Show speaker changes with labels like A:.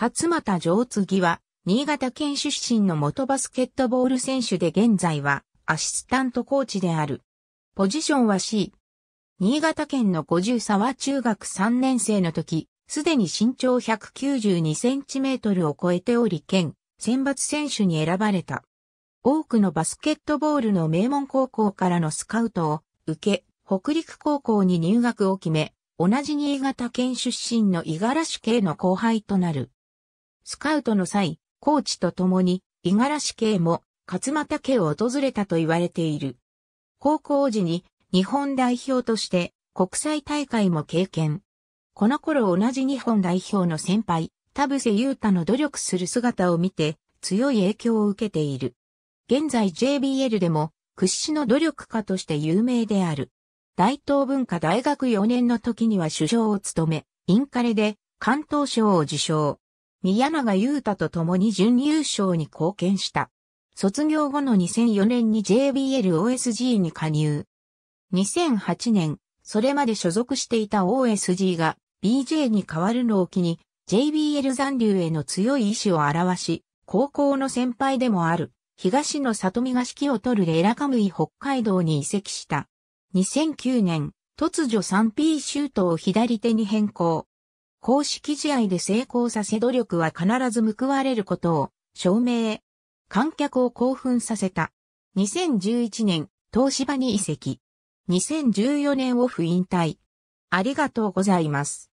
A: 勝
B: 又上次は、新潟県出身の元バスケットボール選手で現在は、アシスタントコーチである。ポジションは C。新潟県の50沢中学3年生の時、すでに身長192センチメートルを超えており、県、選抜選手に選ばれた。多くのバスケットボールの名門高校からのスカウトを受け、北陸高校に入学を決め、同じ新潟県出身の五十嵐系の後輩となる。スカウトの際、コーチと共に、五十嵐家も、勝又家を訪れたと言われている。高校時に、日本代表として、国際大会も経験。この頃同じ日本代表の先輩、田臥勇太の努力する姿を見て、強い影響を受けている。現在 JBL でも、屈指の努力家として有名である。大東文化大学4年の時には首相を務め、インカレで関東賞を受賞。宮永優太と共に準優勝に貢献した。卒業後の2004年に JBLOSG に加入。2008年、それまで所属していた OSG が BJ に変わるのを機に JBL 残留への強い意志を表し、高校の先輩でもある東野里美が指揮を取るレラカムイ北海道に移籍した。2009年、突如 3P シュートを左手に変更。公式試合で成功させ努力は必ず報われることを証明。観客を興奮させた。2011年、東芝に移籍。2014年オフ引退。
A: ありがとうございます。